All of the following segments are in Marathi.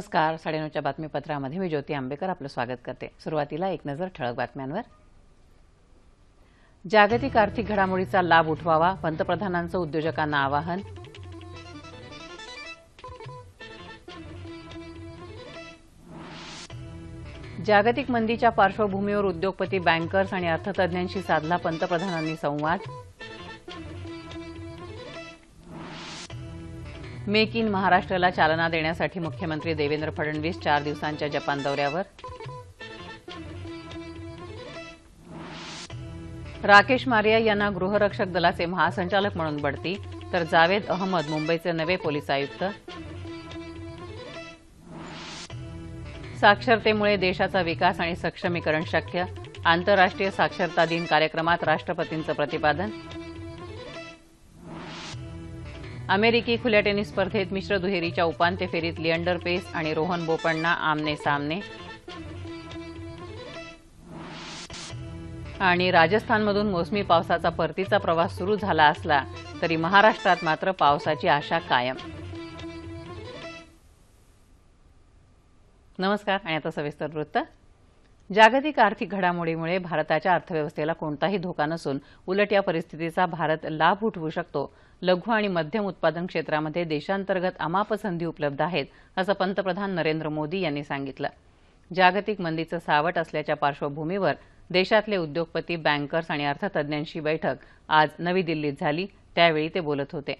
नमस्कार साडेनऊच्या बातमीपत्रामध्ये मी ज्योती आंबेकर आपलं स्वागत करते सुरुवातीला एक नजर ठळक बातम्यांवर जागतिक आर्थिक घडामोडीचा लाभ उठवावा पंतप्रधानांचं उद्योजकांना आवाहन जागतिक मंदीच्या पार्श्वभूमीवर उद्योगपती बँकर्स आणि अर्थतज्ञांशी साधला पंतप्रधानांनी संवाद मेक इन महाराष्ट्राला चालना देण्यासाठी मुख्यमंत्री देवेंद्र फडणवीस चार दिवसांच्या जपान दौऱ्यावर राकेश मारिया यांना गृहरक्षक दलाचे महासंचालक म्हणून बढती तर जावेद अहमद मुंबईचे नवे पोलीस आयुक्त साक्षरतेमुळे देशाचा विकास आणि सक्षमीकरण शक्य आंतरराष्ट्रीय साक्षरता दिन कार्यक्रमात राष्ट्रपतींचं प्रतिपादन अमेरिकी खुल्या टेनिस स्पर्धेत मिश्र दुहेरीच्या उपांत्य फेरीत लियंडर पेस आणि रोहन बोपण्णा आमने सामने आणि राजस्थानमधून मोसमी पावसाचा परतीचा प्रवास सुरू झाला असला तरी महाराष्ट्रात मात्र पावसाची आशा कायम नमस्कार आणि आता सविस्तर वृत्त जागतिक आर्थिक घडामोडीमुळे भारताच्या अर्थव्यवस्थेला कोणताही धोका नसून उलट या परिस्थितीचा भारत लाभ उठवू शकतो लघु आणि मध्यम उत्पादन क्षेत्रामध्ये देशांतर्गत अमाप संधी उपलब्ध आहेत असं पंतप्रधान नरेंद्र मोदी यांनी सांगितलं जागतिक मंदीचं सावट असल्याच्या पार्श्वभूमीवर देशातले उद्योगपती बँकर्स आणि अर्थतज्ञांशी बैठक आज नवी दिल्लीत झाली त्यावेळी ते बोलत होते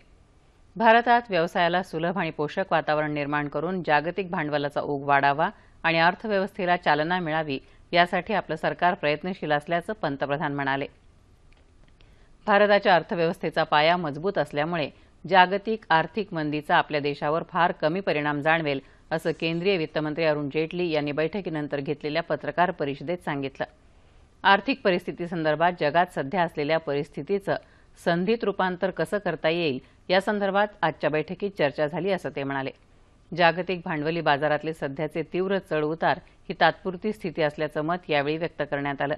भारतात व्यवसायाला सुलभ आणि पोषक वातावरण निर्माण करून जागतिक भांडवलाचा ओघ वाढावा आणि अर्थव्यवस्थेला चालना मिळावी यासाठी आपलं सरकार प्रयत्नशील असल्याचं पंतप्रधान म्हणाले भारताच्या अर्थव्यवस्थेचा पाया मजबूत असल्यामुळे जागतिक आर्थिक मंदीचा आपल्या देशावर फार कमी परिणाम जाणवेल असं केंद्रीय वित्तमंत्री अरुण जेटली यांनी बैठकीनंतर घेतलेल्या पत्रकार परिषदेत सांगितलं आर्थिक परिस्थितीसंदर्भात जगात सध्या असलेल्या परिस्थितीचं संधीत रूपांतर कसं करता येईल यासंदर्भात आजच्या बैठकीत चर्चा झाली असं ते म्हणाले जागतिक भांडवली बाजारातले सध्याचे तीव्र चढउतार ही तात्पुरती स्थिती असल्याचं मत यावेळी व्यक्त करण्यात आलं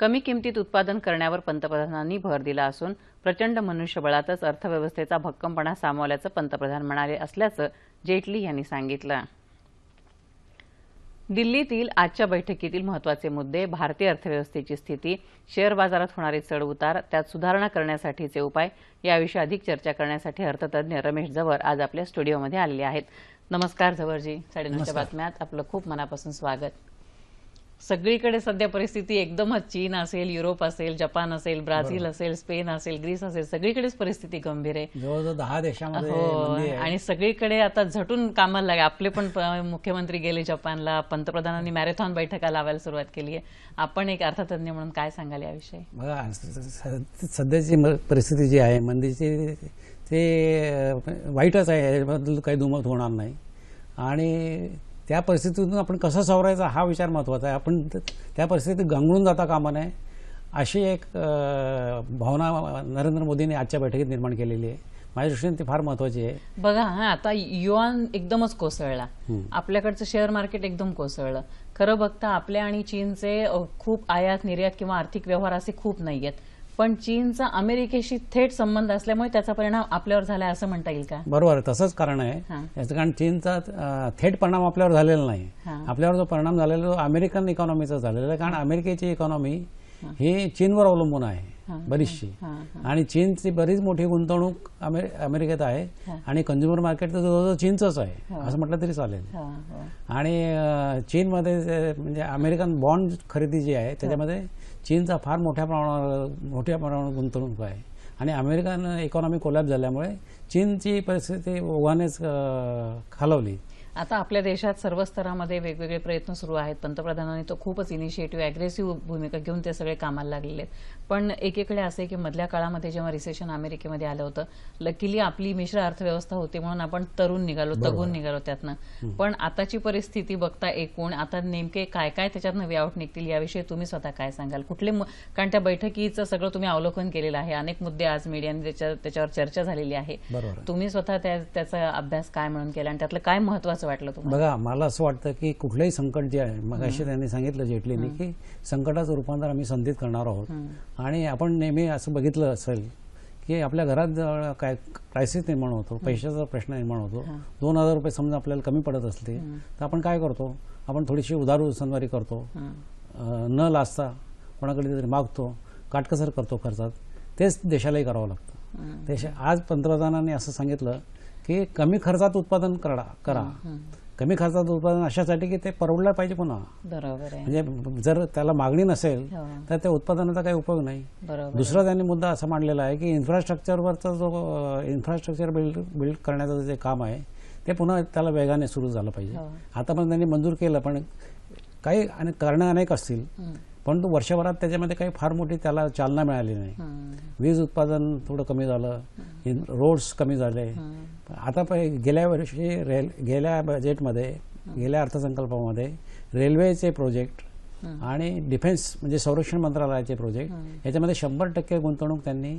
कमी किमतीत उत्पादन करण्यावर पंतप्रधानांनी भर दिला असून प्रचंड मनुष्यबळातच अर्थव्यवस्थेचा भक्कमपणा सामावल्याचं पंतप्रधान म्हणाले असल्याचं जेटली यांनी सांगितलं दिल्लीतील आजच्या बैठकीतील महत्वाचे मुद्दे भारतीय अर्थव्यवस्थेची स्थिती शेअर बाजारात होणारे चढउतार त्यात सुधारणा करण्यासाठीचे उपाय याविषयी अधिक चर्चा करण्यासाठी अर्थतज्ञ रमेश जवर आज आपल्या स्टुडिओमध्ये आलेले आहेत नमस्कार जवरजी साडेनऊच्या बातम्यात आपलं खूप मनापासून स्वागत सगळीकडे सध्या परिस्थिती एकदमच चीन असेल युरोप असेल जपान असेल ब्राझील असेल स्पेन असेल ग्रीस असेल सगळीकडेच परिस्थिती गंभीर आहे दहा देशामध्ये हो, आणि सगळीकडे आता झटून कामाला लागेल आपले पण मुख्यमंत्री गेले जपानला पंतप्रधानांनी मॅरेथॉन बैठका लावायला सुरुवात केली आहे आपण एक अर्थतज्ञ म्हणून काय सांगाल याविषयी सध्याची परिस्थिती जी आहे मंदीची ते वाईटच आहे याच्याबद्दल काही दुमत होणार नाही आणि त्या परिस्थितीतून आपण कसं सावरायचा हा विचार महत्त्वाचा आहे आपण त्या परिस्थितीत गांगळून जाता कामा नये अशी एक भावना नरेंद्र मोदींनी आजच्या बैठकीत निर्माण केलेली आहे माझ्या दृष्टीने ती फार महत्वाची आहे बघा हा आता युआन एकदमच कोसळला आपल्याकडचं शेअर मार्केट एकदम कोसळलं खरं बघता आपल्या आणि चीनचे खूप आयात निर्यात किंवा आर्थिक व्यवहार असे खूप नाही आहेत पण चीनचा अमेरिकेशी थेट संबंध असल्यामुळे त्याचा परिणाम आपल्यावर झाला असं म्हणता येईल का बरोबर तसंच कारण आहे याचं कारण चीनचा थेट परिणाम आपल्यावर झालेला नाही आपल्यावर जो परिणाम झालेला तो अमेरिकन इकॉनॉमीचा झालेला आहे कारण अमेरिकेची इकॉनॉमी ही चीनवर अवलंबून आहे बरीचशी आणि चीनची बरीच मोठी गुंतवणूक अमेरिकेत आहे आणि कंझ्युमर मार्केट तर जवळजवळ चीनचंच आहे हो. असं म्हटलं तरी चालेल हो. आणि चीनमध्ये म्हणजे अमेरिकन बॉन्ड खरेदी जी आहे त्याच्यामध्ये चीनचा फार मोठ्या प्रमाणावर मोठ्या प्रमाणावर गुंतवणूक आहे आणि अमेरिकन इकॉनॉमी कोलॅप झाल्यामुळे चीनची परिस्थिती ओघानेच खालवली आता आपल्या देशात सर्व स्तरामध्ये वेगवेगळे प्रयत्न सुरू आहेत पंतप्रधानांनी तो खूपच इनिशिएटिव्ह अग्रेसिव्ह भूमिका घेऊन ते सगळे कामाला लागलेले आहेत पण एकीकडे असे की मधल्या काळामध्ये जेव्हा रिसेशन अमेरिकेमध्ये आलं होतं लकीली आपली मिश्र अर्थव्यवस्था होती म्हणून आपण तरुण निघालो तगून निघालो त्यातनं पण आताची परिस्थिती बघता एकूण आता नेमके काय काय त्याच्यातनं वे आउट निघतील याविषयी तुम्ही स्वतः काय सांगाल कुठले कारण त्या बैठकीचं सगळं तुम्ही अवलोकन केलेलं आहे अनेक मुद्दे आज मीडियाने त्याच्यावर चर्चा झालेली आहे तुम्ही स्वतः त्याचा अभ्यास काय म्हणून केला आणि त्यातलं काय महत्वाचं वाटलं तुम्हाला बघा मला असं वाटतं की कुठलंही संकट जे आहे मग अशी त्यांनी सांगितलं जेटलीने की संकटाचं रूपांतर आम्ही संधीत करणार आहोत आणि आपण नेहमी असं बघितलं असेल की आपल्या घरात काय क्रायसिस निर्माण होतो पैशाचा प्रश्न निर्माण होतो दोन हजार रुपये समजा आपल्याला कमी पडत असते तर आपण काय करतो आपण थोडीशी उदार उसनवारी करतो न लाजता कोणाकडे तरी मागतो काटकसर करतो खर्चात तेच देशालाही करावं लागतं देश आज पंतप्रधानांनी असं सांगितलं की कमी खर्चात उत्पादन करा करा कमी खर्चात उत्पादन अशासाठी की ते परवडलं पाहिजे पुन्हा म्हणजे जर त्याला मागणी नसेल हो. तर त्या उत्पादनाचा काही उपयोग नाही दुसरा त्यांनी मुद्दा असा मांडलेला आहे की इन्फ्रास्ट्रक्चरवरचा जो इन्फ्रास्ट्रक्चर बिल्ड बिल्ड करण्याचं जे काम आहे ते पुन्हा त्याला वेगाने सुरू झालं पाहिजे हो. आतापर्यंत त्यांनी मंजूर केलं पण काही आणि कारणं अनेक असतील परंतु वर्षभरात त्याच्यामध्ये काही फार मोठी त्याला चालना मिळाली नाही वीज उत्पादन थोडं कमी झालं रोड्स कमी झाले आता गेल्या वर्षी रेल गेल्या बजेटमध्ये गेल्या अर्थसंकल्पामध्ये रेल्वेचे प्रोजेक्ट आणि डिफेन्स म्हणजे संरक्षण मंत्रालयाचे प्रोजेक्ट याच्यामध्ये शंभर टक्के गुंतवणूक त्यांनी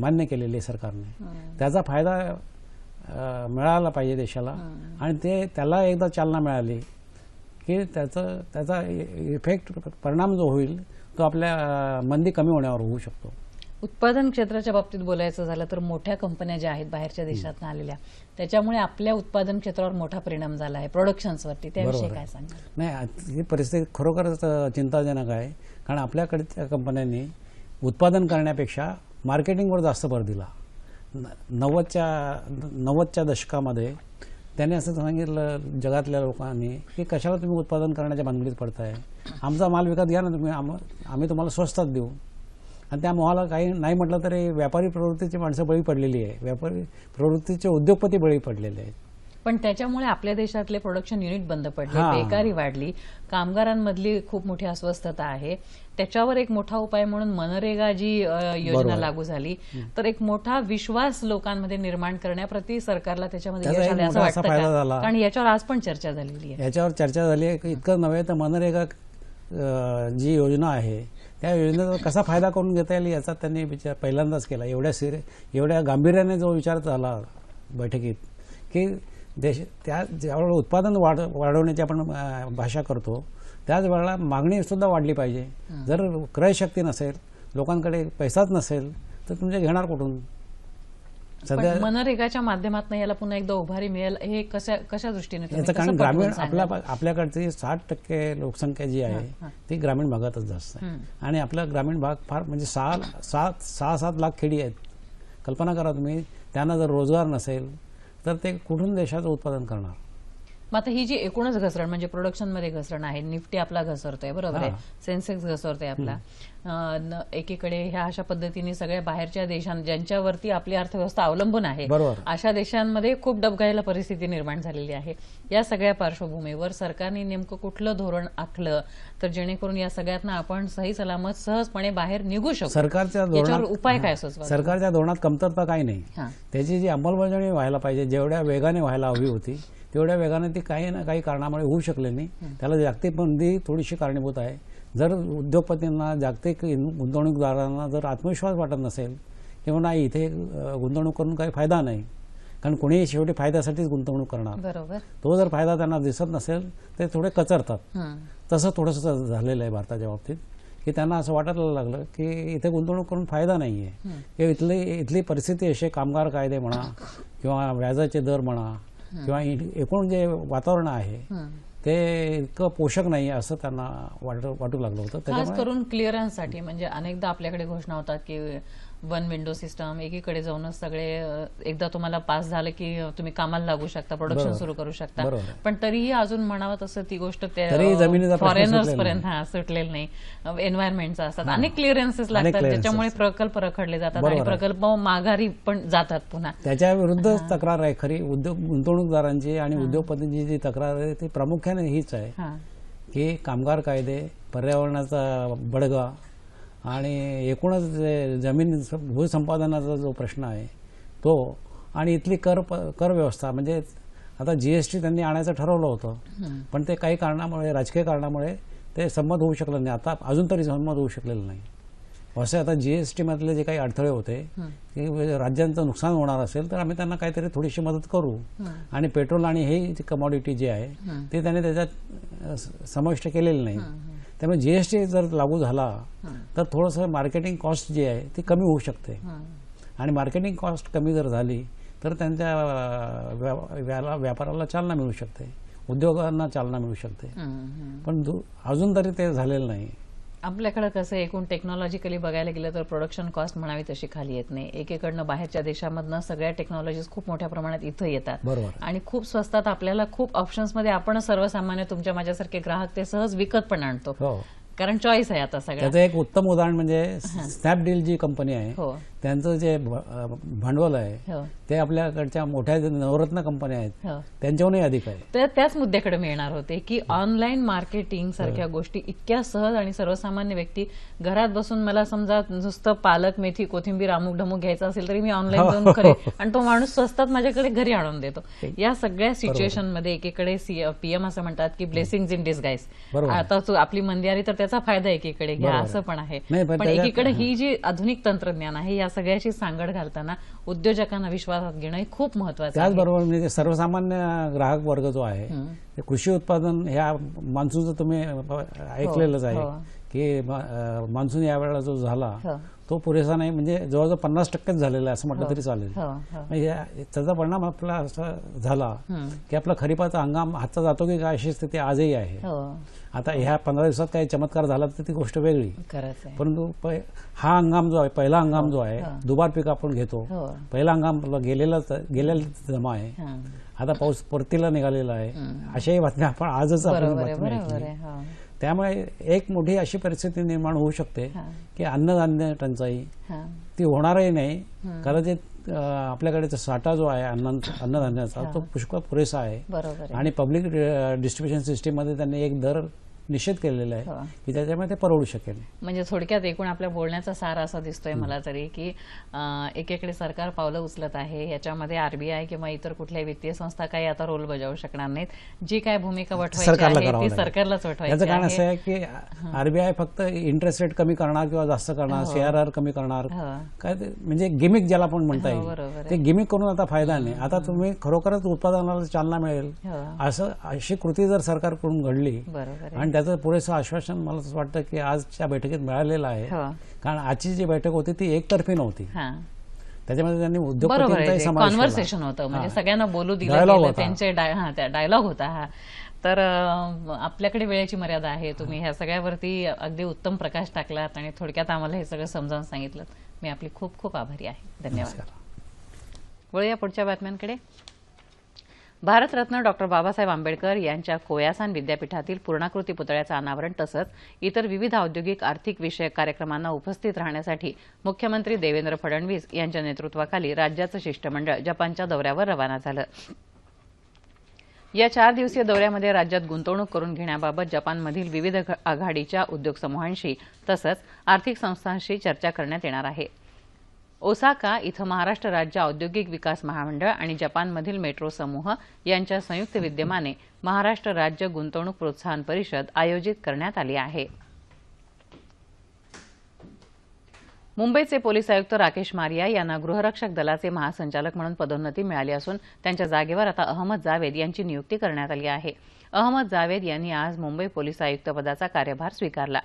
मान्य केलेली आहे सरकारने त्याचा फायदा मिळाला पाहिजे देशाला आणि ते त्याला एकदा चालना मिळाली की त्याचं त्याचा इफेक्ट परिणाम जो होईल तो आपल्या मंदी कमी होण्यावर होऊ शकतो उत्पादन क्षेत्राच्या बाबतीत बोलायचं झालं तर मोठ्या कंपन्या ज्या आहेत बाहेरच्या देशात आलेल्या त्याच्यामुळे आपल्या उत्पादन क्षेत्रावर मोठा परिणाम झाला आहे प्रोडक्शन्सवरती त्याविषयी काय सांगा नाही ही परिस्थिती खरोखरच चिंताजनक आहे कारण आपल्याकडे त्या कंपन्यांनी उत्पादन करण्यापेक्षा मार्केटिंगवर जास्त भर दिला नव्वदच्या नव्वदच्या दशकामध्ये त्याने असं सांगितलं जगातल्या लोकांनी की कशाला तुम्ही उत्पादन करण्याच्या बांधणीत पडताय आमचा माल विकत घ्या ना तुम्ही आम आम्ही तुम्हाला स्वस्तात देऊ आणि त्या मोहाला काही नाही म्हटलं तरी व्यापारी प्रवृत्तीची माणसं बळी पडलेली आहे व्यापारी प्रवृत्तीचे उद्योगपती बळी पडलेले आहेत पण त्याच्यामुळे आपल्या देशातले प्रोडक्शन युनिट बंद पडले बेकारी वाढली कामगारांमधली खूप मोठी अस्वस्थता आहे त्याच्यावर एक मोठा उपाय म्हणून मनरेगा जी योजना लागू झाली तर एक मोठा विश्वास लोकांमध्ये निर्माण करण्याप्रती सरकारला त्याच्यामध्ये असं याच्यावर आज पण चर्चा झालेली आहे याच्यावर चर्चा झाली आहे इतकं नव्हे तर मनरेगा जी योजना आहे त्या योजनेचा कसा फायदा करून घेता येईल याचा त्यांनी विचार पहिल्यांदाच केला एवढ्या सिर एवढ्या गांभीर्याने जो विचार झाला बैठकीत की देश त्या ज्यावेळेला उत्पादन वाढ वाढवण्याची आपण भाषा करतो त्याच वेळेला सुद्धा वाढली पाहिजे जर क्रयशक्ती नसेल लोकांकडे पैसाच नसेल तर तुमच्या घेणार कुठून सध्या मनरेगाच्या माध्यमातून याला पुन्हा एकदा उभारी मिळेल हे कशा कशा दृष्टीने याचं कारण ग्रामीण आपल्या आपल्याकडची साठ टक्के लोकसंख्या जी आहे ती ग्रामीण भागातच जास्त आहे आणि आपला ग्रामीण भाग फार म्हणजे सहा सात सहा सात लाख खेडी आहेत कल्पना करा तुम्ही त्यांना जर रोजगार नसेल तर ते कुठून देशाचं उत्पादन करणार मग आता ही जी एकूणच घसरण म्हणजे प्रोडक्शन मध्ये घसरण आहे निफ्टी आपला घसरतोय बरोबर आहे सेन्सेक्स घसरतोय आपला एकीकडे ह्या अशा पद्धतीने सगळ्या बाहेरच्या देशां ज्यांच्यावरती आपली अर्थव्यवस्था अवलंबून आहे अशा देशांमध्ये खूप डबघायला परिस्थिती निर्माण झालेली आहे या सगळ्या पार्श्वभूमीवर सरकारने नेमकं कुठलं धोरण आखलं तर जेणेकरून या सगळ्यांना आपण सही सलामत सहजपणे बाहेर निघू शकतो सरकारच्या उपाय काय सरकारच्या धोरणात कमतरता काही नाही त्याची जी अंमलबजावणी व्हायला पाहिजे जेवढ्या वेगाने व्हायला हवी होती तेवढ्या वेगानं ते काही ना काही कारणामुळे होऊ शकले नाही त्याला जागतिक मंदी थोडीशी कारणीभूत आहे जर उद्योगपतींना जागतिक गुंतवणूकदारांना जर आत्मविश्वास वाटत नसेल किंवा नाही इथे गुंतवणूक करून काही फायदा नाही कारण कोणीही शेवटी फायद्यासाठीच गुंतवणूक करणार तो जर फायदा त्यांना दिसत नसेल ते थोडे कचरतात तसं थोडंसं झालेलं आहे भारताच्या बाबतीत की त्यांना असं वाटायला लागलं की इथे गुंतवणूक करून फायदा नाही आहे किंवा इथली इथली परिस्थिती अशी कामगार कायदे म्हणा किंवा व्याजाचे दर म्हणा किंवा एकूण जे वातावरण आहे ते इतकं पोषक नाही असं त्यांना वाटू वाटू लागलं होतं खास करून क्लिअरन्ससाठी म्हणजे अनेकदा आपल्याकडे घोषणा होतात की वन विंडो सिस्टम एकीकडे जाऊनच सगळे एकदा तुम्हाला पास झालं की तुम्ही कामाला लागू शकता प्रोडक्शन सुरू करू शकता पण तरीही अजून म्हणावं तसं ती गोष्ट फॉरेनर्स पर्यंत सुटलेलं नाही एन्व्हायरमेंटचा असतात अनेक क्लिअरन्सेस लागतात त्याच्यामुळे प्रकल्प रखडले जातात आणि प्रकल्प माघारी पण जातात पुन्हा त्याच्या विरुद्ध तक्रार आहे खरी उद्योग गुंतवणूकदारांची आणि उद्योगपतींची जी तक्रार आहे ती प्रामुख्याने हीच आहे की कामगार कायदे पर्यावरणाचा बडगा आणि एकूणच जमीन भूसंपादनाचा जो प्रश्न आहे तो आणि इथली कर कर व्यवस्था म्हणजे आता जीएसटी त्यांनी आणायचं ठरवलं होतं पण ते काही कारणामुळे राजकीय कारणामुळे ते संमत होऊ शकलं नाही आता अजून तरी संमत होऊ शकलेलं नाही असे आता जीएसटी मधले जे काही अडथळे होते की राज्यांचं नुकसान होणार असेल तर आम्ही त्यांना काहीतरी थोडीशी मदत करू आणि पेट्रोल आणि हे कमॉडिटी जे आहे ते त्यांनी त्याच्यात समाविष्ट केलेलं नाही त्यामुळे जीएसटी जर लागू झाला तर थोडंसं मार्केटिंग कॉस्ट जी आहे ती कमी होऊ शकते आणि मार्केटिंग कॉस्ट कमी जर झाली तर त्यांच्या व्यापाराला चालना मिळू शकते उद्योगांना चालना मिळू शकते पण अजून तरी ते झालेलं नाही आपल्याकडं कसं एकूण टेक्नॉलॉजिकली बघायला गेलं तर प्रोडक्शन कॉस्ट म्हणावी तशी खाली येत नाही एकेकडनं बाहेरच्या देशामधनं सगळ्या टेक्नॉलॉजीज खूप मोठ्या प्रमाणात इथं येतात आणि खूप स्वस्तात आपल्याला खूप ऑप्शन्समध्ये आपण सर्वसामान्य तुमच्या माझ्यासारखे ग्राहक ते सहज विकत पण आणतो हो. कारण चॉईस आहे आता सगळ्याचं एक उत्तम उदाहरण म्हणजे स्नॅपडील जी कंपनी आहे हो. त्यांचं जे भांडवल आहे हो. ते आपल्याकडच्या मोठ्या नवरत्न कंपन्या आहेत हो. त्यांच्याहूनही अधिक आहे तर त्याच मुद्द्याकडे मिळणार होते की हो. ऑनलाईन मार्केटिंग सारख्या गोष्टी इतक्या सहज आणि सर्वसामान्य व्यक्ती घरात बसून मला समजा नुसतं पालक मेथी कोथिंबीर अमुक ढमूक घ्यायचा असेल तरी मी ऑनलाईन जाऊन करे आणि तो माणूस स्वस्तात माझ्याकडे घरी आणून देतो या सगळ्या सिच्युएशन मध्ये एकीकडे पीएम असं म्हणतात की ब्लेसिंग इन गाईस आता आपली मंदी तर त्याचा फायदा एकीकडे घ्या असं पण आहे पण एकीकडे ही जी आधुनिक तंत्रज्ञान आहे या सगळ्याशी सांगड घालताना उद्योजकांना विश्वासात घेणं हे खूप महत्वाचं त्याचबरोबर म्हणजे सर्वसामान्य ग्राहक वर्ग जो आहे कृषी उत्पादन ह्या मान्सूनचं तुम्ही हो, ऐकलेलंच आहे हो. की मान्सून यावेळेला जो झाला हो. तो पुरेसा नाही म्हणजे जवळजवळ पन्नास टक्केच झालेला आहे असं म्हटलं हो. तरी चालेल त्याचा हो, हो. परिणाम आपला असा झाला की आपला खरीपाचा हंगाम हातचा जातो की काय अशी स्थिती आजही आहे आता ह्या पंधरा दिवसात काही चमत्कार झाला तर ती गोष्ट वेगळी परंतु हा हंगाम जो आहे पहिला हंगाम जो आहे दुबार पीक आपण घेतो पहिला हंगाम गेलेला गेलेला जमा आहे आता पाऊस परतीला निघालेला आहे अशाही बातम्या आपण आजच आपण त्यामुळे एक मोठी अशी परिस्थिती निर्माण होऊ शकते की अन्नधान्य टंचाई ती होणारही नाही कारण ते आपल्याकडे साठा जो आहे अन्न अन्नधान्याचा तो पुष्कळ पुरेसा आहे आणि पब्लिक डिस्ट्रीब्युशन मध्ये त्यांनी एक दर निषेध केलेला आहे की त्याच्यामुळे ते परवडू शकेल म्हणजे थोडक्यात एकूण आपल्या बोलण्याचा सार असा दिसतोय मला तरी की एकीकडे सरकार पावलं उचलत आहे याच्यामध्ये आरबीआय किंवा इतर कुठल्याही वित्तीय संस्था काही आता रोल बजावू शकणार नाहीत जी काय भूमिका वठवायची आहे सरकारलाच वठवायची याचं कारण असं आहे की आरबीआय फक्त इंटरेस्ट रेट कमी करणार किंवा जास्त करणार सीआरआर हो. कमी करणार काय म्हणजे गिमिक ज्याला आपण म्हणता हो, येईल ते गिमिक करून आता फायदा नाही आता तुम्ही खरोखरच उत्पादनाला चालना मिळेल हो. असं अशी कृती जर सरकारकडून घडली आणि त्याचं पुरेसं आश्वासन मला असं वाटतं की आजच्या बैठकीत मिळालेलं आहे हो. कारण आजची जी बैठक होती ती एकतर्फी नव्हती त्याच्यामध्ये त्यांनी उद्योग कॉन्व्हर्सेशन होतं म्हणजे सगळ्यांना बोलू दिलं त्यांचे डायलॉग होता हा तर आपल्याकडे वेळेची मर्यादा आहे तुम्ही ह्या सगळ्यावरती अगदी उत्तम प्रकाश टाकलात आणि थोडक्यात आम्हाला हे सगळं समजावून सांगितलं मी आपली खूप खूप आभारी आहे धन्यवाद वळूया पुढच्या बातम्यांकडे भारतरत्न डॉक्टर बाबासाहेब आंबेडकर यांच्या कोयासान विद्यापीठातील पूर्णाकृती पुतळ्याचं अनावरण तसंच इतर विविध औद्योगिक आर्थिक विषयक कार्यक्रमांना उपस्थित राहण्यासाठी मुख्यमंत्री देवेंद्र फडणवीस यांच्या नेतृत्वाखाली राज्याचं शिष्टमंडळ जपानच्या दौऱ्यावर रवाना झालं या चार दिवसीय दौऱ्यामध्ये राज्यात गुंतवणूक करून घेण्याबाबत जपानमधील विविध आघाडीच्या उद्योग समूहांशी तसंच आर्थिक संस्थांशी चर्चा करण्यात येणार आहे ओसाका इथं महाराष्ट्र राज्य औद्योगिक विकास महामंडळ आणि जपानमधील मेट्रो समूह यांच्या संयुक्त विद्यमाने महाराष्ट्र राज्य गुंतवणूक प्रोत्साहन परिषद आयोजित करण्यात आली आहे मुंबईचे पोलीस आयुक्त राकेश मारिया यांना गृहरक्षक दलाचे महासंचालक म्हणून पदोन्नती मिळाली असून त्यांच्या जागेवर आता अहमद जावेद यांची नियुक्ती करण्यात आली आहे अहमद जावेद यांनी आज मुंबई पोलीस आयुक्त पदाचा कार्यभार स्वीकारला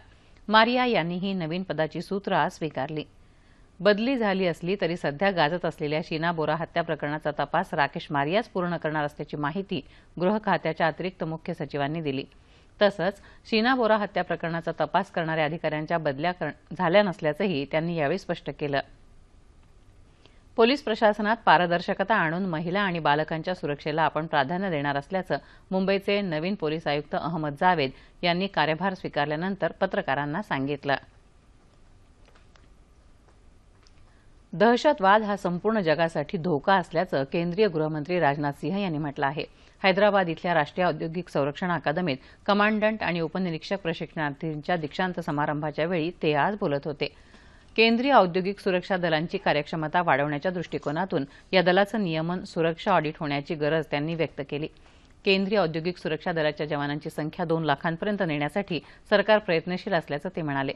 मारिया यांनी ही नवीन पदाची सूत्र आज स्वीकारली बदली झाली असली तरी सध्या गाजत असलेल्या शीना बोरा हत्या प्रकरणाचा तपास राकेश मारियाच पूर्ण करणार असल्याची माहिती गृह खात्याच्या अतिरिक्त मुख्य सचिवांनी दिली तसंच शीना बोरा हत्या प्रकरणाचा तपास करणाऱ्या अधिकाऱ्यांच्या बदल्या झाल्या नसल्याचंही त्यांनी यावेळी स्पष्ट केलं पोलीस प्रशासनात पारदर्शकता आणून महिला आणि बालकांच्या सुरक्षेला आपण प्राधान्य देणार असल्याचं मुंबईचे नवीन पोलीस आयुक्त अहमद जावेद यांनी कार्यभार स्वीकारल्यानंतर पत्रकारांना सांगितलं दहशतवाद हा संपूर्ण जगासाठी धोका असल्याचं केंद्रीय गृहमंत्री राजनाथ सिंह यांनी म्हटलं आहे हैदराबाद इथल्या राष्ट्रीय औद्योगिक संरक्षण अकादमीत कमांडंट आणि उपनिरीक्षक प्रशिक्षणार्थींच्या दीक्षांत समारंभाच्या वेळी ते आज बोलत होते केंद्रीय औद्योगिक सुरक्षा दलांची कार्यक्षमता वाढवण्याच्या दृष्टिकोनातून या दलाचं नियमन सुरक्षा ऑडिट होण्याची गरज त्यांनी व्यक्त केली केंद्रीय औद्योगिक सुरक्षा दलाच्या जवानांची संख्या दोन लाखांपर्यंत नेण्यासाठी सरकार प्रयत्नशील असल्याचं ते म्हणाले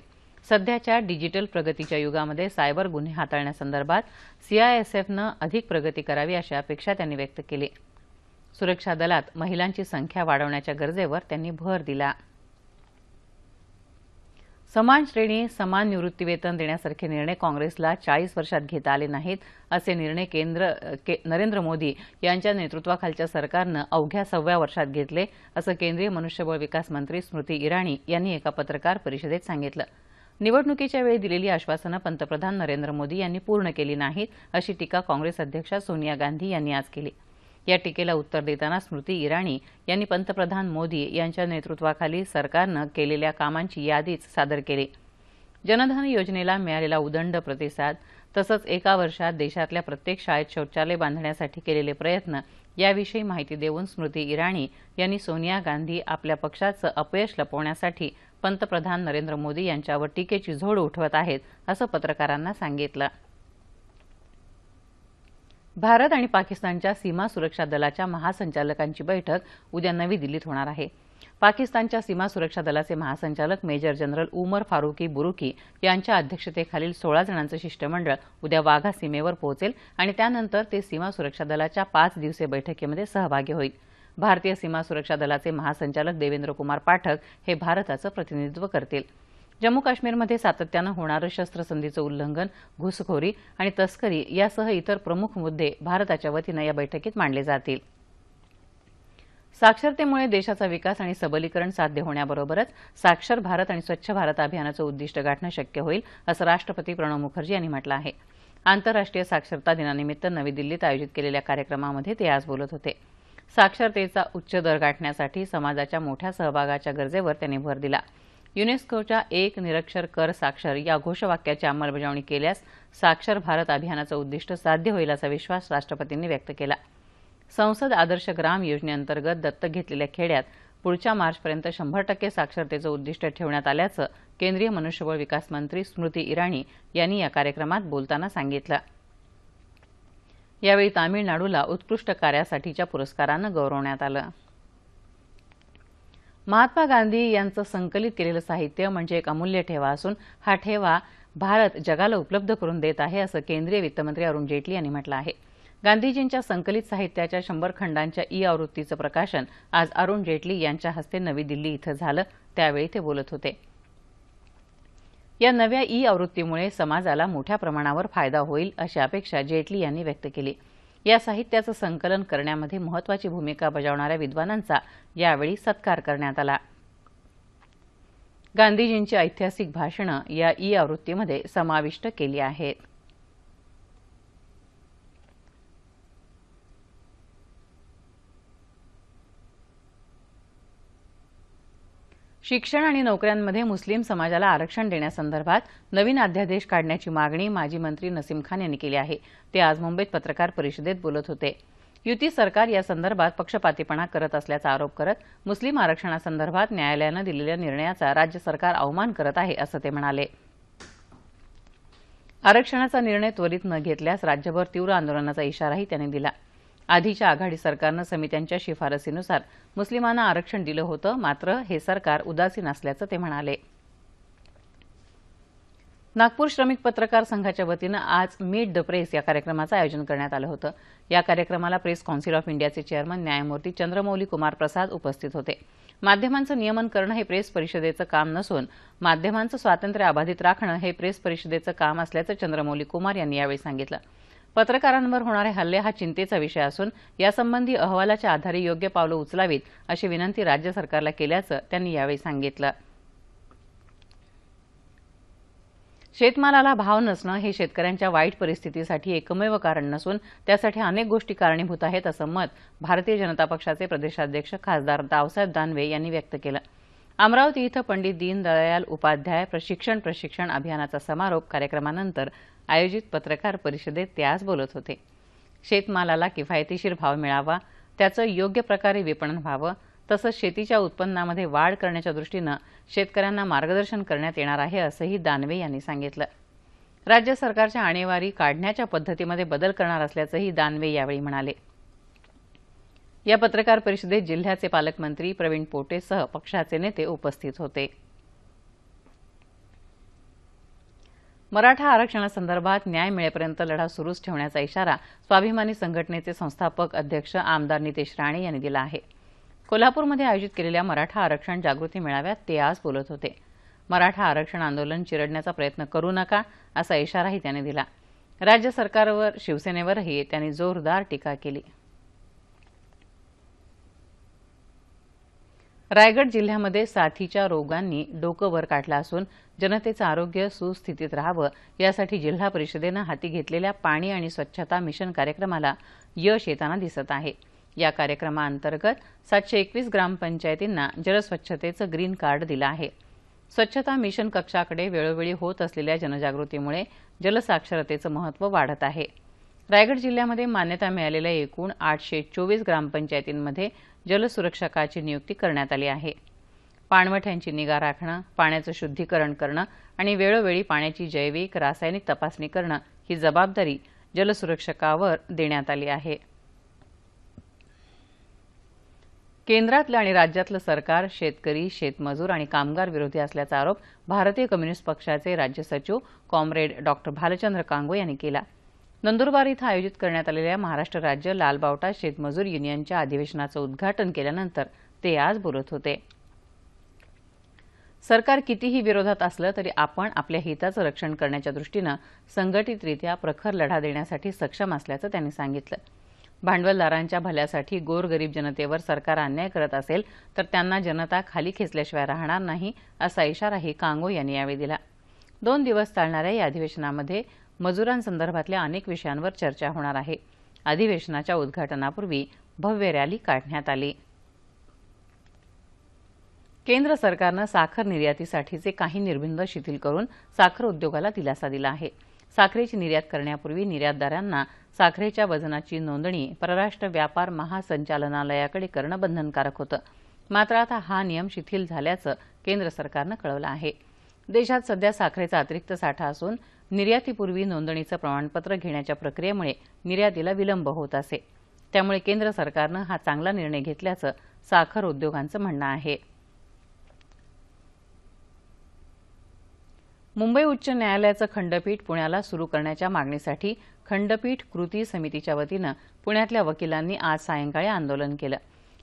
सध्याच्या डिजिटल प्रगतीच्या युगामध्ये सायबर गुन्हे हाताळण्यासंदर्भात सीआयएसएफनं अधिक प्रगती करावी अशी अपेक्षा त्यांनी व्यक्त केली सुरक्षा दलात महिलांची संख्या वाढवण्याच्या गरजेवर त्यांनी भर दिला समान श्रेणी समान निवृत्तीवेतन देण्यासारखे निर्णय काँग्रेसला चाळीस वर्षात घेता आले नाहीत असे निर्णय केंद्र के, नरेंद्र मोदी यांच्या नेतृत्वाखालच्या सरकारनं अवघ्या सव्या वर्षात घेतले असं केंद्रीय मनुष्यबळ विकास मंत्री स्मृती इराणी यांनी एका पत्रकार परिषदेत सांगितलं निवडणुकीच्या वेळी दिलेली आश्वासनं पंतप्रधान नरेंद्र मोदी यांनी पूर्ण केली नाहीत अशी टीका काँग्रेस अध्यक्षा सोनिया गांधी यांनी आज केली या टीकेला उत्तर देताना स्मृती इराणी यांनी पंतप्रधान मोदी यांच्या नेतृत्वाखाली सरकारनं केलेल्या कामांची यादीच सादर केली जनधन योजनेला मिळालेला उदंड प्रतिसाद तसंच एका वर्षात देशातल्या प्रत्येक शाळेत शौचालय बांधण्यासाठी केलेले प्रयत्न याविषयी माहिती देऊन स्मृती इराणी यांनी सोनिया गांधी आपल्या पक्षाचं अपयश लपवण्यासाठी पंतप्रधान नरेंद्र मोदी यांच्यावर टीकेची झोड उठवत आहेत असं पत्रकारांना सांगितलं भारत आणि पाकिस्तानच्या सीमा सुरक्षा दलाच्या महासंचालकांची बैठक उद्या नवी दिल्लीत होणार आहे पाकिस्तानच्या सीमा सुरक्षा दलाचे महासंचालक मेजर जनरल उमर फारुकी बुरुकी यांच्या अध्यक्षतेखालील सोळा जणांचं शिष्टमंडळ उद्या वाघा सीमेवर पोहोचेल आणि त्यानंतर ते सीमा सुरक्षा दलाच्या पाच दिवसीय बैठकीमध्ये सहभागी होईल भारतीय सीमा सुरक्षा दलाचे महासंचालक देवेंद्र कुमार पाठक हे भारताचं प्रतिनिधित्व करतील जम्मू काश्मीरमध्ये सातत्यानं होणारं शस्त्रसंधीचं उल्लंघन घुसखोरी आणि तस्करी यासह इतर प्रमुख मुद्दे भारताच्या वतीनं या बैठकीत मांडले जातील साक्षरतेमुळे देशाचा विकास आणि सबलीकरण साध्य होण्याबरोबरच साक्षर भारत आणि स्वच्छ भारत अभियानाचं उद्दिष्ट गाठणं शक्य होईल असं राष्ट्रपती प्रणव मुखर्जी यांनी म्हटलं आहे आंतरराष्ट्रीय साक्षरता दिनानिमित्त नवी दिल्लीत आयोजित केलेल्या कार्यक्रमामध्ये ते आज बोलत होते साक्षरतेचा उच्च दर गाठण्यासाठी समाजाच्या मोठ्या सहभागाच्या गरजेवर त्यांनी भर दिला युनेस्कोच्या एक निरक्षर कर साक्षर या घोषवाक्याची अंमलबजावणी केल्यास साक्षर भारत अभियानाचं उद्दिष्ट साध्य होईल असा विश्वास राष्ट्रपतींनी व्यक्त केला संसद आदर्श ग्राम योजनेअंतर्गत दत्तक घेतलेल्या खेड्यात पुढच्या मार्चपर्यंत शंभर टक्के साक्षरतेचं उद्दिष्ट ठेवण्यात आल्याचं केंद्रीय मनुष्यबळ विकास मंत्री स्मृती इराणी यांनी या कार्यक्रमात बोलताना सांगितलं यावेळी तामिळनाडूला उत्कृष्ट कार्यासाठीच्या पुरस्कारानं गौरवण्यात आलं महात्मा गांधी यांचं संकलित केलेलं साहित्य म्हणजे एक अमूल्य ठेवा असून हा ठेवा भारत जगाला उपलब्ध करून देत आहे असं केंद्रीय वित्तमंत्री अरुण जेटली यांनी म्हटलं आहे गांधीजींच्या संकलित साहित्याच्या शंभर खंडांच्या ई आवृत्तीचं प्रकाशन आज अरुण जेटली यांच्या हस्ते नवी दिल्ली इथं झालं त्यावेळी ते बोलत होते या नव्या ई आवृत्तीमुळे समाजाला मोठ्या प्रमाणावर फायदा होईल अशी अपेक्षा जेटली यांनी व्यक्त केली या साहित्याचं संकलन करण्यामध्ये महत्वाची भूमिका बजावणाऱ्या विद्वानांचा यावेळी सत्कार करण्यात आला गांधीजींची ऐतिहासिक भाषणं या ई आवृत्तीमध्ये समाविष्ट केली आहेत शिक्षण आणि नोकऱ्यांमध्ये मुस्लिम समाजाला आरक्षण देण्यासंदर्भात नवीन अध्यादेश काढण्याची मागणी माजी मंत्री नसीम खान यांनी केली आहे ते आज मुंबईत पत्रकार परिषदेत बोलत होते युती सरकार या संदर्भात पक्षपातीपणा करत असल्याचा आरोप करत मुस्लिम आरक्षणासंदर्भात न्यायालयानं दिलेल्या निर्णयाचा राज्य सरकार अवमान करत आहे असं ते म्हणाले आरक्षणाचा निर्णय त्वरित न घेतल्यास राज्यभर तीव्र आंदोलनाचा इशाराही त्यांनी दिला आधीच्या आघाडी सरकारनं समित्यांच्या शिफारसीनुसार मुस्लिमांना आरक्षण दिलं होतं मात्र हे सरकार उदासीन असल्याचं ते म्हणाले नागपूर श्रमिक पत्रकार संघाच्या वतीनं आज मीट द प्रेस या कार्यक्रमाचं आयोजन करण्यात आलं होतं या कार्यक्रमाला प्रेस कौन्सिल ऑफ इंडियाचे चेअरमन न्यायमूर्ती चंद्रमौली कुमार प्रसाद उपस्थित होते माध्यमांचं नियमन करणं हे प्रेस परिषदेचं काम नसून माध्यमांचं स्वातंत्र्य अबाधित राखणं हे प्रेस परिषदेचं काम असल्याचं चंद्रमौली कुमार यांनी यावेळी सांगितलं पत्रकारांवर होणारे हल्ले हा चिंतेचा विषय असून यासंबंधी अहवालाच्या आधारे योग्य पावलं उचलावीत अशी विनंती राज्य सरकारला केल्याचं त्यांनी यावेळी सांगितलं शेतमालाला भाव नसणं हे शेतकऱ्यांच्या वाईट परिस्थितीसाठी एकमेव कारण नसून त्यासाठी अनेक गोष्टी कारणीभूत आहेत असं मत भारतीय जनता पक्षाचे प्रदेशाध्यक्ष खासदार दावसाहेब दानवे यांनी व्यक्त केलं अमरावती इथं पंडित दीनदयाल उपाध्याय प्रशिक्षण प्रशिक्षण अभियानाचा समारोप कार्यक्रमानंतर आयोजित पत्रकार परिषदेत ते आज बोलत होते शेतमालाला किफायतीशीर भाव मिळावा त्याचं योग्य प्रकारे विपणन व्हावं तसंच शेतीच्या उत्पन्नामध्ये वाढ करण्याच्या दृष्टीनं शेतकऱ्यांना मार्गदर्शन करण्यात येणार आहे असंही दानवे यांनी सांगितलं राज्य सरकारच्या आणेवारी काढण्याच्या पद्धतीमध्ये बदल करणार असल्याचंही दानवे यावेळी म्हणाले या पत्रकार परिषदेत जिल्ह्याचे पालकमंत्री प्रवीण पोटेसह पक्षाचे नेते उपस्थित होते मराठा आरक्षणासंदर्भात न्याय मिळेपर्यंत लढा सुरूच ठेवण्याचा इशारा स्वाभिमानी संघटनेचे संस्थापक अध्यक्ष आमदार नितेश राणे यांनी दिला आहे कोल्हापूरमध्ये आयोजित केलेल्या मराठा आरक्षण जागृती मेळाव्यात ते आज बोलत होते मराठा आरक्षण आंदोलन चिरडण्याचा प्रयत्न करू नका असा इशाराही त्यांनी दिला राज्य सरकारवर शिवसेनेवरही त्यांनी जोरदार टीका केली रायगड जिल्ह्यामध्ये साथीच्या रोगांनी डोकं वर काढलं असून जनतेचं आरोग्य सुस्थितीत राहावं यासाठी जिल्हा परिषदेनं हाती घेतलेल्या पाणी आणि स्वच्छता मिशन कार्यक्रमाला यश येताना दिसत आहे या कार्यक्रमाअंतर्गत सातशे एकवीस ग्रामपंचायतींना जलस्वच्छतेचं ग्रीन कार्ड दिलं आहे स्वच्छता मिशन कक्षाकडे वेळोवेळी होत असलेल्या जनजागृतीमुळे जलसाक्षरतेचं महत्त्व वाढत आहे रायगड जिल्ह्यामध्ये मान्यता मिळालेल्या एकूण आठशे चोवीस ग्रामपंचायतींमध्ये जलसुरक्षकाची नियुक्ती करण्यात आली आहे पाणवठ्यांची निगा राखणं पाण्याचं शुद्धीकरण करणं आणि वेळोवेळी पाण्याची जैविक रासायनिक तपासणी करणं ही जबाबदारी जलसुरक्षकावर देण्यात आली आहे केंद्रातलं आणि राज्यातलं सरकार शेतकरी शेतमजूर आणि कामगार विरोधी असल्याचा आरोप भारतीय कम्युनिस्ट पक्षाचे राज्य सचिव कॉम्रेड डॉक्टर भालचंद्र कांगो यांनी केला नंदुरबार इथं आयोजित करण्यात आलेल्या महाराष्ट्र राज्य लालबावटा शेतमजूर युनियनच्या अधिवेशनाचं उद्घाटन केल्यानंतर ते आज बोलत होते सरकार कितीही विरोधात असलं तरी आपण आपल्या हिताचं रक्षण करण्याच्या दृष्टीनं संघटितरित्या प्रखर लढा देण्यासाठी सक्षम असल्याचं त्यांनी सांगितलं भांडवलदारांच्या भल्यासाठी गोरगरीब जनतेवर सरकार अन्याय करत असेल तर त्यांना जनता खाली खेचल्याशिवाय राहणार नाही असा इशाराही कांगो यांनी यावेळी दिला दोन दिवस चालणाऱ्या या अधिवेशनामध्ये मजुरांसंदर्भातल्या अनेक विषयांवर चर्चा होणार आहे अधिवेशनाच्या उद्घाटनापूर्वी भव्य रॅली काढण्यात आली केंद्र सरकारनं साखर निर्यातीसाठीचे काही निर्बंध शिथिल करून साखर उद्योगाला दिलासा दिला आहे साखरेची निर्यात करण्यापूर्वी निर्यातदारांना साखरेच्या वजनाची नोंदणी परराष्ट्र व्यापार महासंचालनालयाकडे करणं बंधनकारक होतं मात्र आता हा नियम शिथिल झाल्याचं केंद्र सरकारनं कळवलं आहे देशात सध्या साखरेचा अतिरिक्त साठा असून निर्यातीपूर्वी नोंदणीचं प्रमाणपत्र घेण्याच्या प्रक्रियेमुळे निर्यातीला विलंब होत असे त्यामुळे केंद्र सरकारनं हा चांगला निर्णय घेतल्याचं साखर उद्योगांचं म्हणणं आहे मुंबई उच्च न्यायालयाचं खंडपीठ पुण्याला सुरू करण्याच्या मागणीसाठी खंडपीठ कृती समितीच्या वतीनं पुण्यातल्या वकिलांनी आज सायंकाळी आंदोलन केलं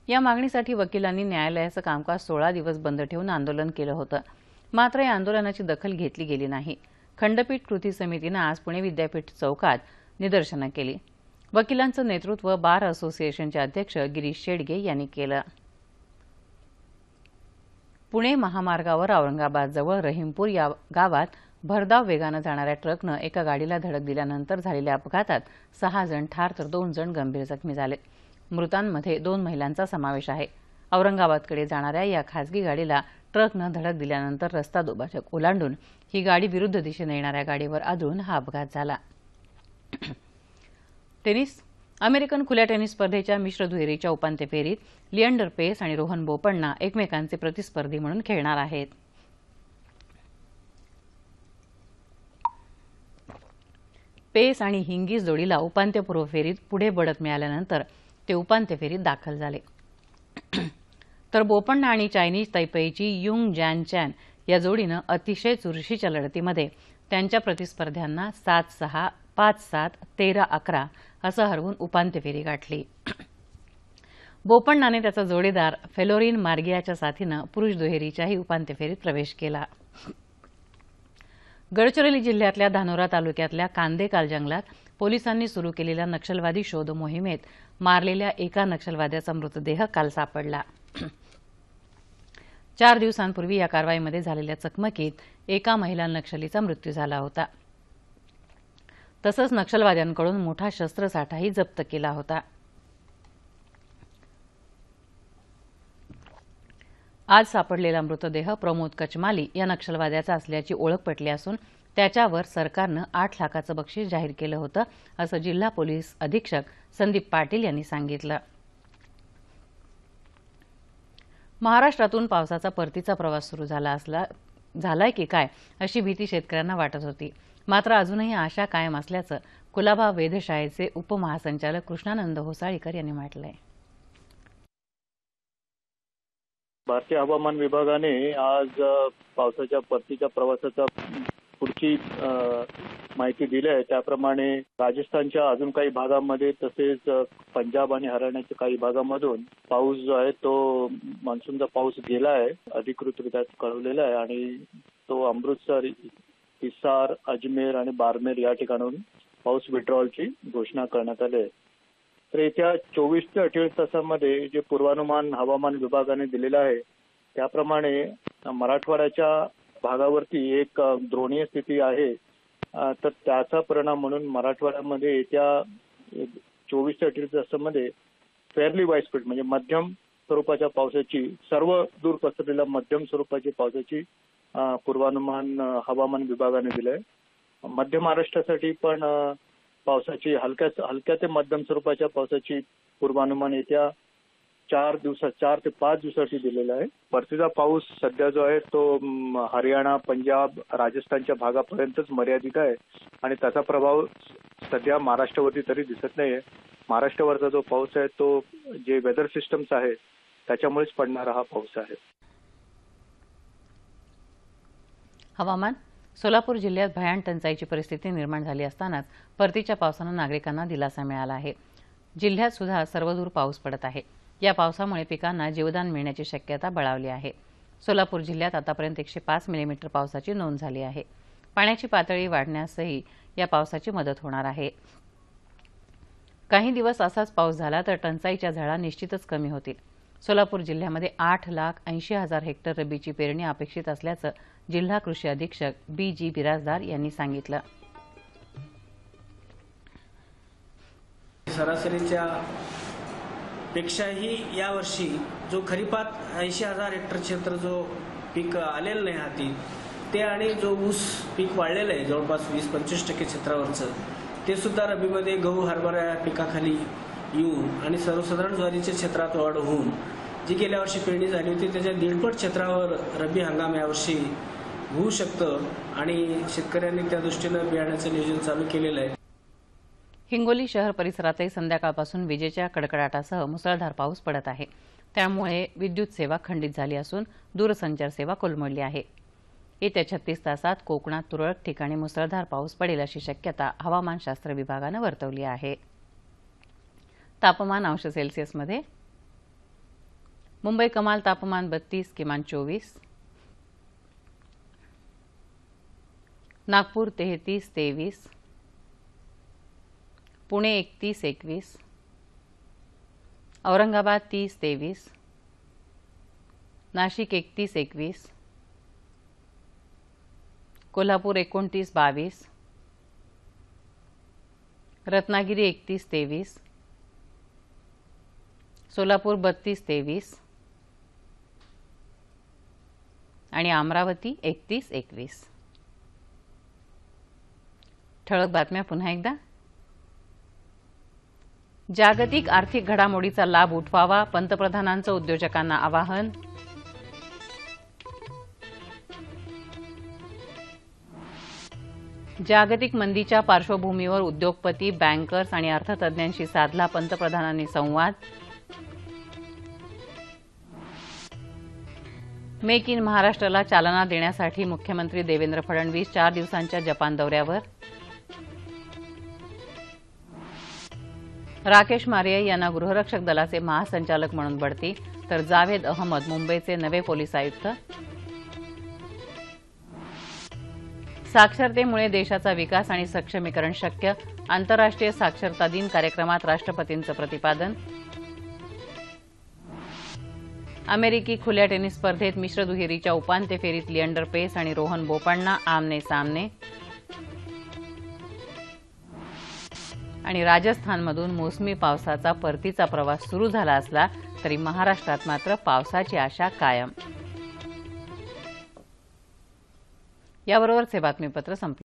या मागणीसाठी वकिलांनी न्यायालयाचं कामकाज सोळा दिवस बंद ठेवून आंदोलन केलं होतं मात्र या आंदोलनाची दखल घेतली गेली नाही खंडपीठ कृती समितीनं आज पुणे विद्यापीठ चौकात निदर्शनं केली वकिलांचं नेतृत्व बार असोसिएशनचे अध्यक्ष गिरीश शेडगे यांनी केलं पुणे महामार्गावर औरंगाबादजवळ रहीमपूर या गावात भरधाव वेगानं जाणाऱ्या ट्रकनं एका गाडीला धडक दिल्यानंतर झालेल्या अपघातात सहा जण ठार तर दोन जण गंभीर जखमी झाले मृतांमध्ये दोन महिलांचा समावेश आहे औरंगाबादकडे जाणाऱ्या या खासगी गाडीला ट्रकनं धडक दिल्यानंतर रस्ता दुभाजक ओलांडून ही गाडी विरुद्ध दिशेने येणाऱ्या गाडीवर आदळून हा अपघात झाला टेनिस अमेरिकन खुल्या टेनिस स्पर्धेच्या मिश्र दुहेरीच्या उपांत्य फेरीत लिएंडर पेस आणि रोहन बोपण्णा एकमेकांचे प्रतिस्पर्धी म्हणून खेळणार आहेत पेस आणि हिंगीज जोडीला उपांत्यपूर्व फेरीत पुढे बढत मिळाल्यानंतर ते उपांत्य फेरीत दाखल झाले तर बोपण्णा आणि चायनीज तैपैची युंग जॅन चॅन या जोडीनं अतिशय चुरशीच्या लढतीमध्ये त्यांच्या प्रतिस्पर्ध्यांना सात सहा पाच सात तेरा अकरा असं हरवून उपांत्य फेरी गाठली बोपण्णाने त्याचा जोडीदार फेलोरिन मार्गियाच्या साथीनं पुरुष दुहेरीच्याही उपांत्य फेरीत प्रवेश केला गडचिरोली जिल्ह्यातल्या धानोरा तालुक्यातल्या कांदेकाल जंगलात पोलिसांनी सुरू केलेल्या नक्षलवादी शोध मोहिमेत मारलेल्या एका नक्षलवाद्याचा मृतदेह काल सापडला चार दिवसांपूर्वी या कारवाईमध्ये झालेल्या चकमकीत एका महिला नक्षलीचा मृत्यू झाला होता तसंच नक्षलवाद्यांकडून मोठा शस्त्रसाठाही जप्त केला होता आज सापडलेला मृतदेह प्रमोद कचमाली या नक्षलवाद्याचा असल्याची ओळख पटली असून त्याच्यावर सरकारनं आठ लाखाचं बक्षीस जाहीर केलं होतं असं जिल्हा पोलीस अधीक्षक संदीप पाटील यांनी सांगितलं महाराष्ट्रातून पावसाचा परतीचा प्रवास सुरू झाला असला झालाय की काय अशी भीती शेतकऱ्यांना वाटत होती मात्र अजूनही आशा कायम असल्याचं कुलाबा वेधशाळेचे उपमहासंचालक कृष्णानंद होसाळीकर यांनी म्हटलंय भारतीय हवामान विभागाने आज पावसाच्या परतीच्या प्रवासाचा पुढची माहिती दिली आहे त्याप्रमाणे राजस्थानच्या अजून काही भागांमध्ये तसेच पंजाब आणि हरियाणाच्या काही भागामधून पाऊस जो आहे तो मान्सूनचा पाऊस गेला आहे अधिकृतरित्या कळवलेला आहे आणि तो अमृतसर हिसार अजमेर आणि बारमेर या ठिकाणून पाऊस विड्रॉलची घोषणा करण्यात आली आहे तर येत्या चोवीस ते अठ्ठावीस तासांमध्ये जे पूर्वानुमान हवामान विभागाने दिलेलं आहे त्याप्रमाणे मराठवाड्याच्या भागावरती एक द्रोणीय स्थिती आहे तर त्याचा परिणाम म्हणून मराठवाड्यामध्ये येत्या चोवीस ते अठ्ठेचाळीस तासांमध्ये फेअरली वाईस्पीड म्हणजे मध्यम स्वरूपाच्या पावसाची सर्व दूर पसरलेल्या मध्यम स्वरूपाची पावसाची पूर्वानुमान हवामान विभागाने आहे मध्य महाराष्ट्रासाठी पण पावसाची हलक्या हलक्या ते मध्यम स्वरूपाच्या पावसाची पूर्वानुमान येत्या चार दिवसात चार ते पाच दिवसासाठी दिलेला आहे परतीचा पाऊस सध्या जो आहे तो हरियाणा पंजाब राजस्थानच्या भागापर्यंतच मर्यादित आहे आणि त्याचा प्रभाव सध्या महाराष्ट्रावरती तरी दिसत नाहीये महाराष्ट्रावरचा जो पाऊस आहे तो जे वेदर सिस्टम्स आहे त्याच्यामुळेच पडणारा हा पाऊस आहे हवामान सोलापूर जिल्ह्यात भयान टंचाईची परिस्थिती निर्माण झाली असतानाच परतीच्या पावसानं नागरिकांना दिलासा मिळाला आहे जिल्ह्यात सुद्धा सर्वदूर पाऊस पडत आहे या पावसामुळे पिकांना जीवदान मिळण्याची शक्यता बळावली आहे सोलापूर जिल्ह्यात आतापर्यंत एकशे पाच मिलीमीटर पावसाची नोंद झाली आहे पाण्याची पातळी वाढण्यासही या पावसाची मदत होणार आहे काही दिवस असाच पाऊस झाला तर टंचाईच्या झाडा निश्चितच कमी होतील सोलापूर जिल्ह्यामध्ये आठ लाख ऐंशी हजार हेक्टर रबीची पेरणी अपेक्षित असल्याचं जिल्हा कृषी अधीक्षक बी जी बिराजदार यांनी सांगितलं सरासरीच्या पेक्षाही यावर्षी जो खरीपात ऐंशी हजार हेक्टर क्षेत्र जो पीक आलेलं नाही हाती ते आणि जो ऊस पीक वाढलेलं आहे जवळपास वीस पंचवीस टक्के क्षेत्रावरचं ते सुद्धा रबीमध्ये गहू हरभरा या पिकाखाली येऊन आणि सर्वसाधारण ज्वारीच्या क्षेत्रात वाढ होऊन जी गेल्या वर्षी पेरणी झाली होती त्याच्या दीडपट क्षेत्रावर रब्बी हंगाम यावर्षी होऊ शकतं आणि शेतकऱ्यांनी त्या दृष्टीनं बियाण्याचं नियोजन चालू केलेलं आहे हिंगोली शहर परिसरातही संध्याकाळपासून विजेच्या कडकडाटासह मुसळधार पाऊस पडत आहे त्यामुळे विद्युत सेवा खंडित झाली असून दूरसंचार सेवा कोलमडली आहे येत्या छत्तीस तासात कोकणात तुरळक ठिकाणी मुसळधार पाऊस पडेल अशी शक्यता हवामानशास्त्र विभागानं वर्तवली आहे तापमान अंश सेल्सिअसमध्ये मुंबई कमाल तापमान बत्तीस किमान चोवीस नागपूर तेहतीस तेवीस पुणे एकतीस एकवीस औरंगाबाद तीस तेवीस नाशिक एकतीस एकवीस कोल्हापूर एकोणतीस बावीस रत्नागिरी एकतीस तेवीस सोलापूर बत्तीस तेवीस आणि अमरावती एकतीस एकवीस ठळक बातम्या पुन्हा एकदा जागतिक आर्थिक घडामोडीचा लाभ उठवावा पंतप्रधानांचं उद्योजकांना आवाहन जागतिक मंदीच्या पार्श्वभूमीवर उद्योगपती बँकर्स आणि अर्थतज्ज्ञांशी साधला पंतप्रधानांनी संवाद मेक इन महाराष्ट्राला चालना देण्यासाठी मुख्यमंत्री देवेंद्र फडणवीस चार दिवसांच्या जपान दौऱ्यावर राकेश मारिया यांना गृहरक्षक दलाचे महासंचालक म्हणून बढती तर जावेद अहमद मुंबईचे नवे पोलीस आयुक्त साक्षरतेमुळे देशाचा विकास आणि सक्षमीकरण शक्य आंतरराष्ट्रीय साक्षरता दिन कार्यक्रमात राष्ट्रपतींचं प्रतिपादन अमेरिकी खुल्या टेनिस स्पर्धेत मिश्र दुहेरीच्या उपांत्य फेरीत लिएंडर पेस आणि रोहन बोपण्णा आमने सामने आणि राजस्थानमधून मोसमी पावसाचा परतीचा प्रवास सुरू झाला असला तरी महाराष्ट्रात मात्र पावसाची आशा कायम याबरोबरच बातमीपत्र संपलं